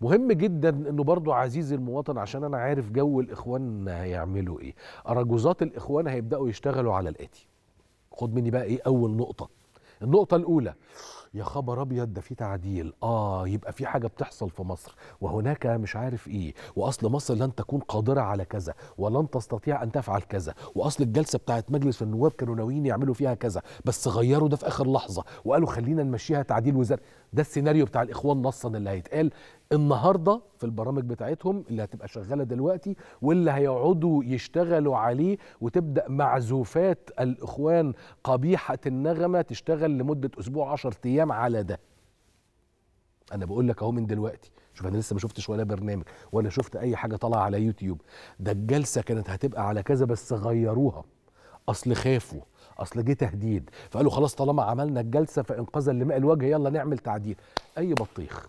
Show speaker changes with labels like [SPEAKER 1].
[SPEAKER 1] مهم جدا انه برضو عزيزي المواطن عشان انا عارف جو الاخوان هيعملوا ايه اراجوزات الاخوان هيبداوا يشتغلوا على الاتي خد مني بقى ايه اول نقطه النقطة الأولى يا خبر أبيض ده في تعديل آه يبقى في حاجة بتحصل في مصر وهناك مش عارف إيه وأصل مصر لن تكون قادرة على كذا ولن تستطيع أن تفعل كذا وأصل الجلسة بتاعه مجلس النواب كانوا ناويين يعملوا فيها كذا بس غيروا ده في آخر لحظة وقالوا خلينا نمشيها تعديل وزارة ده السيناريو بتاع الاخوان نصا اللي هيتقال النهارده في البرامج بتاعتهم اللي هتبقى شغاله دلوقتي واللي هيقعدوا يشتغلوا عليه وتبدا معزوفات الاخوان قبيحه النغمه تشتغل لمده اسبوع 10 ايام على ده انا بقول لك اهو من دلوقتي شوف انا لسه ما شفتش ولا برنامج ولا شفت اي حاجه طالعه على يوتيوب ده الجلسه كانت هتبقى على كذا بس غيروها اصل خافوا اصل جه تهديد فقالوا خلاص طالما عملنا الجلسه فانقاذا لماء الوجه يلا نعمل تعديل اي بطيخ